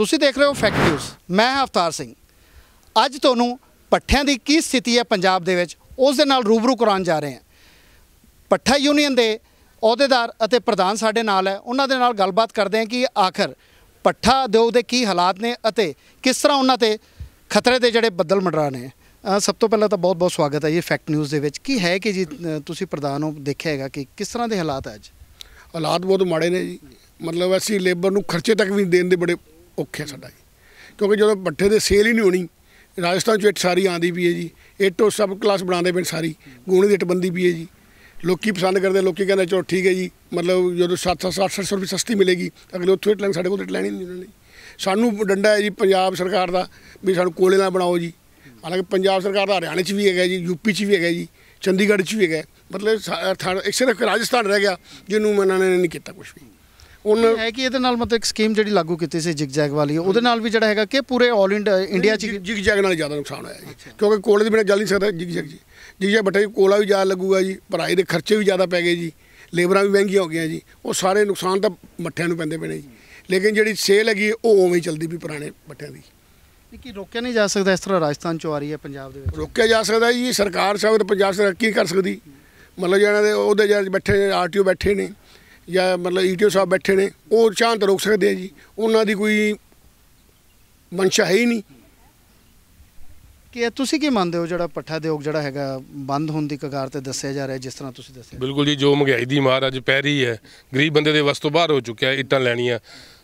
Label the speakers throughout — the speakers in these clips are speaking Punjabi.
Speaker 1: ਤੁਸੀਂ ਦੇਖ ਰਹੇ ਹੋ ਫੈਕਟ ਨਿਊਜ਼ ਮੈਂ ਹਫਤਾਰ ਸਿੰਘ ਅੱਜ ਤੁਹਾਨੂੰ ਪੱਠਿਆਂ ਦੀ ਕੀ ਸਥਿਤੀ ਹੈ ਪੰਜਾਬ ਦੇ ਵਿੱਚ ਉਸ ਦੇ ਨਾਲ ਰੂਬਰੂ ਕਰਾਉਣ ਜਾ ਰਹੇ ਹਾਂ ਪੱਠਾ ਯੂਨੀਅਨ ਦੇ ਅਹੁਦੇਦਾਰ ਅਤੇ ਪ੍ਰਧਾਨ ਸਾਡੇ ਨਾਲ ਹੈ ਉਹਨਾਂ ਦੇ ਨਾਲ ਗੱਲਬਾਤ ਕਰਦੇ ਹਾਂ ਕਿ ਆਖਰ ਪੱਠਾ ਉਦਯੋਗ ਦੇ ਕੀ ਹਾਲਾਤ ਨੇ ਅਤੇ ਕਿਸ ਤਰ੍ਹਾਂ ਉਹਨਾਂ ਤੇ ਖਤਰੇ ਦੇ ਜਿਹੜੇ ਬੱਦਲ ਮੰਡਰਾ ਨੇ ਸਭ ਤੋਂ ਪਹਿਲਾਂ ਤਾਂ ਬਹੁਤ ਬਹੁਤ ਸਵਾਗਤ ਹੈ ਇਹ ਫੈਕਟ ਨਿਊਜ਼ ਦੇ ਵਿੱਚ ਕੀ ਹੈ ਕਿ ਜੀ ਤੁਸੀਂ ਪ੍ਰਧਾਨ ਨੂੰ ਦੇਖਿਆ ਹੈਗਾ ਕਿ ਕਿਸ ਤਰ੍ਹਾਂ ਦੇ ਹਾਲਾਤ ਹੈ ਅੱਜ ਹਾਲਾਤ ਬਹੁਤ ਮਾੜੇ ਨੇ ਜੀ
Speaker 2: ਮਤਲਬ ਅਸੀਂ ਲੇਬਰ ਨੂੰ ਖਰਚੇ ਤੱਕ ਵੀ ਦੇਣ ਦੇ ਬੜੇ ਔਖਾ ਸਾਡਾ ਜੀ ਕਿਉਂਕਿ ਜਦੋਂ ਪੱਠੇ ਦੇ ਸੇਲ ਹੀ ਨਹੀਂ ਹੋਣੀ ਰਾਜਸਥਾਨ ਚ ਇੱਟ ਸਾਰੀ ਆਂਦੀ ਪਈ ਹੈ ਜੀ ਇੱਟੋ ਸਭ ਕਲਾਸ ਬਣਾਉਂਦੇ ਪਏ ਸਾਰੀ ਗੂਣ ਦੀ ਇੱਟ ਬੰਦੀ ਪਈ ਹੈ ਜੀ ਲੋਕੀ ਪਸੰਦ ਕਰਦੇ ਲੋਕੀ ਕਹਿੰਦੇ ਚਲੋ ਠੀਕ ਹੈ ਜੀ ਮਤਲਬ ਜਦੋਂ 700 800 ਰੁਪਏ ਸਸਤੀ ਮਿਲੇਗੀ ਅਗਲੇ ਉੱਥੇ ਇੱਟ ਲੈਣ ਸਾਡੇ ਕੋਲ ਇੱਟ ਲੈਣੀ ਨਹੀਂ ਉਹਨਾਂ ਨੇ ਸਾਨੂੰ ਡੰਡਾ ਹੈ ਜੀ ਪੰਜਾਬ ਸਰਕਾਰ ਦਾ ਵੀ ਸਾਨੂੰ ਕੋਲੇ ਨਾਲ ਬਣਾਓ ਜੀ ਹਾਲਾਂਕਿ ਪੰਜਾਬ ਸਰਕਾਰ ਦਾ ਹਰਿਆਣੇ 'ਚ ਵੀ ਹੈਗਾ ਜੀ ਯੂਪੀ 'ਚ ਵੀ ਹੈਗਾ ਜੀ ਚੰਡੀਗੜ੍ਹ 'ਚ ਵੀ ਹੈਗਾ ਮਤਲਬ ਇੱਕ ਸਿਰਫ ਰਾਜਸਥਾਨ ਰਹਿ ਗਿਆ ਜਿਹਨੂੰ ਮਨਾਂ ਨੇ ਨਹੀਂ ਕੀਤਾ ਕੁਝ ਵੀ
Speaker 1: ਉਹਨ ਹੈ ਕਿ ਇਹਦੇ ਨਾਲ ਮਤਲਬ ਇੱਕ ਸਕੀਮ ਜਿਹੜੀ ਲਾਗੂ ਕੀਤੀ ਸੀ ਜਿਗਜੈਗ ਵਾਲੀ ਉਹਦੇ ਨਾਲ ਵੀ ਜਿਹੜਾ ਹੈਗਾ ਕਿ ਪੂਰੇ ਆਲ ਇੰਡੀਆ ਚ ਜਿਗਜੈਗ ਨਾਲ ਜ਼ਿਆਦਾ ਨੁਕਸਾਨ ਹੋਇਆ ਜੀ ਕਿਉਂਕਿ ਕੋਲੇ ਦੇ ਬਿਨਾਂ ਜਲ ਨਹੀਂ ਸਕਦਾ ਜਿਗਜੈਗ ਜੀ ਜਿਗਜੈਗ ਬਟਾ ਕੋਲਾ ਵੀ ਜ਼ਿਆਦਾ
Speaker 2: ਲੱਗੂਗਾ ਜੀ ਭਰਾਈ ਦੇ ਖਰਚੇ ਵੀ ਜ਼ਿਆਦਾ ਪੈ ਗਏ ਜੀ ਲੇਬਰਾਂ ਵੀ ਮਹਿੰਗੀਆਂ ਹੋ ਗਈਆਂ ਜੀ ਉਹ ਸਾਰੇ ਨੁਕਸਾਨ ਤਾਂ ਮੱਠਿਆਂ ਨੂੰ ਪੈਂਦੇ ਪੈਣੇ ਜੀ ਲੇਕਿਨ ਜਿਹੜੀ ਸੇਲ ਹੈਗੀ ਉਹ ਉਵੇਂ ਹੀ ਚੱਲਦੀ ਵੀ ਪੁਰਾਣੇ ਮੱਠਿਆਂ
Speaker 1: ਦੀ ਕਿ ਰੋਕਿਆ ਨਹੀਂ ਜਾ ਸਕਦਾ ਇਸ ਤਰ੍ਹਾਂ ਰਾਜਸਥਾਨ ਚੋਂ ਆ ਰਹੀ ਹੈ ਪੰਜਾਬ ਦੇ ਵਿੱਚ ਰੋਕਿਆ ਜਾ ਸਕਦਾ ਜੀ ਸਰਕਾਰ ਸਾਹਿਬ ਪੰਜਾਬ ਸਰਕਾਰ ਕੀ ਕਰ ਸਕਦੀ
Speaker 2: ਮਤਲਬ ਜਿਹੜਾ ਉਹਦੇ ਜਿਹੜੇ ਬੈਠੇ ਆਰਟੀਓ ਬੈਠੇ ਨੇ ਜਾਂ ਮਤਲਬ ਈਟੀਓ ਸਾਹਿਬ ਬੈਠੇ ਨੇ
Speaker 1: ਉਹ ਚਾਹਨ ਰੋਕ ਸਕਦੇ ਆ ਜੀ ਉਹਨਾਂ ਦੀ ਕੋਈ ਮਨਸ਼ਾ ਹੈ ਹੀ ਨਹੀਂ ਕਿ ਤੁਸੀਂ ਕੀ ਮੰਨਦੇ ਹੋ ਜਿਹੜਾ ਪੱਠਾ ਉਦਯੋਗ ਜਿਹੜਾ ਹੈਗਾ ਬੰਦ ਹੋਣ ਦੀ ਕਗਾਰ ਤੇ ਦੱਸਿਆ ਜਾ ਰਿਹਾ ਜਿਸ ਤਰ੍ਹਾਂ ਤੁਸੀਂ ਦੱਸਿਆ
Speaker 3: ਬਿਲਕੁਲ ਜੀ ਜੋ ਮਹਿੰਗਾਈ ਦੀ ਮਾਰ ਅੱਜ ਪੈ ਰਹੀ ਹੈ ਗਰੀਬ ਬੰਦੇ ਦੇ ਵਸ ਤੋਂ ਬਾਹਰ ਹੋ ਚੁੱਕਿਆ ਇੱਟਾਂ ਲੈਣੀਆਂ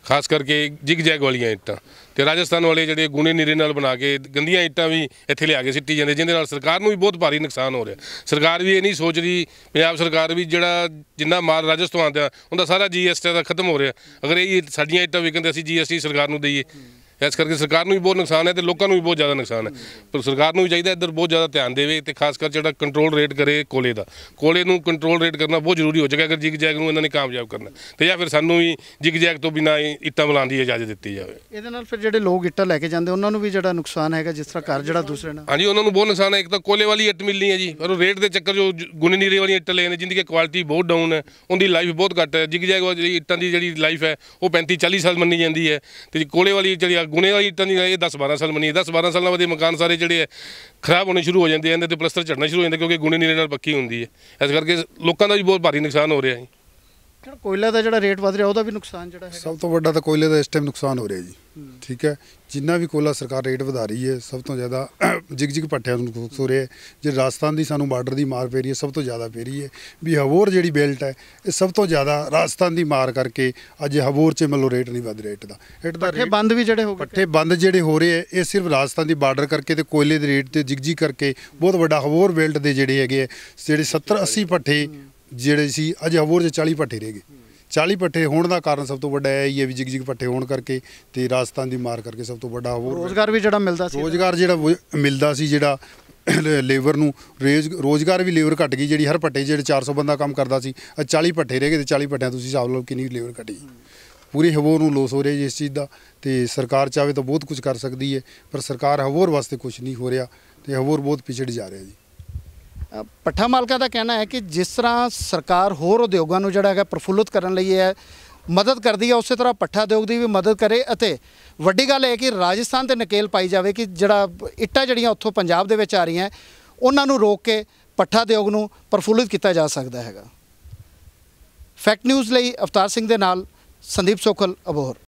Speaker 3: ਖਾਸ ਕਰਕੇ ਜਿਗ ਜੈਗ ਵਾਲੀਆਂ ਇੱਟਾਂ ਤੇ ਰਾਜਸਥਾਨ ਵਾਲੇ ਜਿਹੜੇ ਗੁਣੇ ਨੀਰੇ ਨਾਲ ਬਣਾ ਕੇ ਗੰਦੀਆਂ ਇੱਟਾਂ ਵੀ ਇੱਥੇ ਲਿਆ ਕੇ ਸਿੱਟੀ ਜਾਂਦੇ ਜਿੰਦੇ ਨਾਲ ਸਰਕਾਰ ਨੂੰ ਵੀ ਬਹੁਤ ਭਾਰੀ ਨੁਕਸਾਨ ਹੋ ਰਿਹਾ ਸਰਕਾਰ ਵੀ ਇਹ ਨਹੀਂ ਸੋਚ ਰਹੀ ਪੰਜਾਬ ਸਰਕਾਰ ਵੀ ਜਿਹੜਾ ਜਿੰਨਾ ਮਾਲ ਰਾਜਸਥਾਨ ਦਾ ਉਹਦਾ ਸਾਰਾ ਜੀਐਸਟੀ ਦਾ ਖਤਮ ਹੋ ਰਿਹਾ ਅਗਰ ਇਹ ਸਾਡੀਆਂ ਇੱਟਾਂ ਵਿਕਣ ਤੇ ਅਸੀਂ ਜੀਐਸਟੀ ਸਰਕਾਰ ਨੂੰ ਦਈਏ ਇਸ ਕਰਕੇ ਸਰਕਾਰ ਨੂੰ ਵੀ ਬਹੁਤ ਨੁਕਸਾਨ ਹੈ ਤੇ ਲੋਕਾਂ ਨੂੰ ਵੀ ਬਹੁਤ ਜ਼ਿਆਦਾ ਨੁਕਸਾਨ ਹੈ ਪਰ ਸਰਕਾਰ ਨੂੰ ਵੀ ਚਾਹੀਦਾ ਇੱਧਰ ਬਹੁਤ ਜ਼ਿਆਦਾ ਧਿਆਨ ਦੇਵੇ ਤੇ ਖਾਸ ਕਰ ਜਿਹੜਾ ਕੰਟਰੋਲ ਰੇਟ ਕਰੇ ਕੋਲੇ ਦਾ ਕੋਲੇ ਨੂੰ ਕੰਟਰੋਲ ਰੇਟ ਕਰਨਾ ਬਹੁਤ ਜ਼ਰੂਰੀ ਹੋ ਜਾਏਗਾ ਅਗਰ ਜਿਗ ਜੈਗ ਨੂੰ ਇਹਨਾਂ ਨੇ ਕਾਮਯਾਬ ਕਰਨਾ ਤੇ ਜਾਂ ਫਿਰ ਸਾਨੂੰ ਵੀ ਜਿਗ ਜੈਗ ਤੋਂ ਬਿਨਾ ਇੱਟਾਂ ਮਿਲਾਉਣ ਦੀ ਇਜਾਜ਼ਤ ਦਿੱਤੀ ਜਾਵੇ
Speaker 1: ਇਹਦੇ ਨਾਲ ਫਿਰ ਜਿਹੜੇ ਲੋਕ ਇੱਟਾਂ ਲੈ ਕੇ ਜਾਂਦੇ ਉਹਨਾਂ ਨੂੰ ਵੀ ਜਿਹੜਾ ਨੁਕਸਾਨ ਹੈਗਾ ਜਿਸ ਤਰ੍ਹਾਂ ਘਰ ਜਿਹੜਾ ਦੂਸਰੇ ਨਾਲ
Speaker 3: ਹਾਂਜੀ ਉਹਨਾਂ ਨੂੰ ਬਹੁਤ ਨੁਕਸਾਨ ਹੈ ਇੱਕ ਤਾਂ ਕੋਲੇ ਵਾਲੀ ਇੱਟ ਮਿਲਣੀ ਹੈ ਜੀ ਪਰ ਉਹ ਰੇਟ ਦੇ ਚੱਕਰ ਜੋ ਗੁਣੀ ਨੀਰੇ ਵਾਲੀ ਇੱਟ ਲੈਣੇ ਜਿੰਦੀ ਕੁਆਲਿਟੀ ਬਹੁਤ ਡਾਊਨ ਹੈ ਉਹਦੀ ਲਾਈਫ ਬਹੁਤ ਘੱਟ ਹੈ ਜਿਗ ਜੈਗ ਵਾਲੀ ਇੱਟਾਂ ਦੀ ਜਿਹੜੀ ਲਾਈਫ ਹੈ ਉਹ 35 40 ਸਾਲ ਮੰਨੀ ਜਾਂਦੀ ਹੈ ਤੇ ਕੋਲੇ ਵਾਲੀ ਜਿਹੜੀ ਗੁਨੇ ਵਾਲੀ ਤਾਂ ਨਹੀਂ ਇਹ 10 12 ਸਾਲ ਬਣੀ 10 12 ਸਾਲਾਂ ਬਾਅਦ ਇਹ ਮਕਾਨ ਸਾਰੇ ਜਿਹੜੇ ਹੈ ਖਰਾਬ ਹੋਣੇ ਸ਼ੁਰੂ ਹੋ ਜਾਂਦੇ ਆ ਇਹਦੇ ਤੇ ਪਲਸਟਰ ਝੜਨਾ ਸ਼ੁਰੂ ਹੋ ਜਾਂਦਾ ਕਿਉਂਕਿ ਗੁਨੇ ਨੀਲੇ ਨਾਲ ਪੱਕੀ ਹੁੰਦੀ ਹੈ ਇਸ ਕਰਕੇ ਲੋਕਾਂ ਦਾ ਵੀ ਬਹੁਤ ਭਾਰੀ ਨੁਕਸਾਨ ਹੋ ਰਿਹਾ ਹੈ
Speaker 1: ਜਿਹੜਾ ਕੋਇਲਾ ਦਾ ਜਿਹੜਾ ਰੇਟ ਵਧ ਰਿਹਾ ਉਹਦਾ ਵੀ ਨੁਕਸਾਨ
Speaker 4: ਜਿਹੜਾ ਹੈਗਾ ਸਭ ਤੋਂ ਵੱਡਾ ਤਾਂ ਕੋਇਲੇ ਦਾ ਇਸ ਟਾਈਮ ਨੁਕਸਾਨ ਹੋ ਰਿਹਾ ਜੀ ਠੀਕ ਹੈ ਜਿੰਨਾ ਵੀ ਕੋਲਾ ਸਰਕਾਰ ਰੇਟ ਵਧਾ ਰਹੀ ਹੈ ਸਭ ਤੋਂ ਜ਼ਿਆਦਾ ਜਿਗ ਜਿਗ ਪੱਟਿਆਂ ਨੂੰ ਨੁਕਸਾਨ ਹੋ ਰਿਹਾ ਜੇ ਰਾਜਸਥਾਨ ਦੀ ਸਾਨੂੰ ਬਾਰਡਰ ਦੀ ਮਾਰ ਪੈ ਰਹੀ ਹੈ ਸਭ ਤੋਂ ਜ਼ਿਆਦਾ ਪੈ ਰਹੀ ਹੈ ਵੀ ਹਵੋਰ ਜਿਹੜੀ ਬੈਲਟ ਹੈ ਇਹ ਸਭ ਤੋਂ ਜ਼ਿਆਦਾ ਰਾਜਸਥਾਨ ਦੀ ਮਾਰ ਕਰਕੇ ਅੱਜ ਹਵੋਰ 'ਚ ਮੱਲੋ ਰੇਟ ਨਹੀਂ ਵਧ ਰੇਟ ਦਾ ਰੇਟ ਦਾ ਪੱਠੇ ਬੰਦ ਵੀ ਜਿਹੜੇ ਹੋ ਗਏ ਪੱਠੇ ਬੰਦ ਜਿਹੜੇ ਹੋ ਰਹੇ ਹੈ ਇਹ ਸਿਰਫ ਰਾਜਸਥਾਨ ਦੀ ਬਾਰਡਰ ਕਰਕੇ ਤੇ ਕੋਇਲੇ ਦੇ ਰੇਟ ਤੇ ਜਿਗ ਜਿਗ ਕਰਕੇ ਬਹੁਤ ਵੱਡਾ ਹਵੋਰ ਬੈਲਟ ਦੇ ਜਿਹੜੇ ਹੈਗੇ ਜਿਹੜੇ 70 80 ਪੱਠੇ ਜਿਹੜੇ ਸੀ ਅੱਜ ਹੋਰ ਜੇ 40 ਪੱਠੇ ਰਹਿ ਗਏ 40 ਪੱਠੇ ਹੋਣ ਦਾ ਕਾਰਨ ਸਭ ਤੋਂ ਵੱਡਾ ਇਹ ਹੈ ਵੀ ਜਿਗ ਜਿਗ ਪੱਠੇ ਹੋਣ ਕਰਕੇ ਤੇ ਰਾਜਸਥਾਨ ਦੀ ਮਾਰ ਕਰਕੇ ਸਭ ਤੋਂ ਵੱਡਾ ਹੋਰ ਰੋਜ਼ਗਾਰ ਵੀ ਜਿਹੜਾ ਮਿਲਦਾ ਸੀ ਰੋਜ਼ਗਾਰ ਜਿਹੜਾ ਮਿਲਦਾ ਸੀ ਜਿਹੜਾ ਲੇਬਰ ਨੂੰ ਰੋਜ਼ਗਾਰ ਵੀ ਲੇਬਰ ਘਟ ਗਈ ਜਿਹੜੀ ਹਰ ਪੱਟੇ ਜਿਹੜੇ 400 ਬੰਦਾ ਕੰਮ ਕਰਦਾ ਸੀ 40 ਪੱਠੇ ਰਹਿ ਗਏ ਤੇ 40 ਪੱਟਿਆਂ ਤੁਸੀਂ ਹਿਸਾਬ ਲਓ ਕਿੰਨੀ ਲੇਬਰ ਘਟੀ ਪੂਰੀ ਹਵੋਰ ਨੂੰ ਲੋਸ ਹੋ ਰਿਹਾ ਹੈ ਇਸ ਚੀਜ਼ ਦਾ ਤੇ ਸਰਕਾਰ ਚਾਹੇ ਤਾਂ ਬਹੁਤ ਕੁਝ ਕਰ ਸਕਦੀ ਹੈ ਪਰ ਸਰਕਾਰ ਹਵੋਰ ਵਾਸਤੇ ਕੁਝ ਨਹੀਂ ਹੋ ਰਿਹਾ ਤੇ ਹਵੋਰ ਬਹੁਤ ਪਿਛੜ ਜਾ ਰਿਹਾ ਜੀ ਪੱਠਾ ਮਾਲਕਾਂ ਦਾ
Speaker 1: ਕਹਿਣਾ ਹੈ ਕਿ ਜਿਸ ਤਰ੍ਹਾਂ ਸਰਕਾਰ ਹੋਰ ਉਦਯੋਗਾਂ ਨੂੰ ਜਿਹੜਾ ਹੈਗਾ ਪ੍ਰਫੁੱਲਤ ਕਰਨ ਲਈ ਹੈ ਮਦਦ ਕਰਦੀ ਹੈ ਉਸੇ ਤਰ੍ਹਾਂ ਪੱਠਾ ਉਦਯੋਗ ਦੀ ਵੀ ਮਦਦ ਕਰੇ ਅਤੇ ਵੱਡੀ ਗੱਲ ਇਹ ਕਿ ਰਾਜਸਥਾਨ ਤੇ ਨਕੇਲ ਪਾਈ ਜਾਵੇ ਕਿ ਜਿਹੜਾ ਇੱਟਾਂ ਜਿਹੜੀਆਂ ਉੱਥੋਂ ਪੰਜਾਬ ਦੇ ਵਿੱਚ ਆ ਰਹੀਆਂ ਉਹਨਾਂ ਨੂੰ ਰੋਕ ਕੇ ਪੱਠਾ ਉਦਯੋਗ ਨੂੰ ਪ੍ਰਫੁੱਲਤ ਕੀਤਾ ਜਾ ਸਕਦਾ ਹੈਗਾ ਫੈਕਟ ਨਿਊਜ਼ ਲਈ ਅਵਤਾਰ ਸਿੰਘ ਦੇ ਨਾਲ ਸੰਦੀਪ ਸੋਖਲ ਅਬੋਹਰ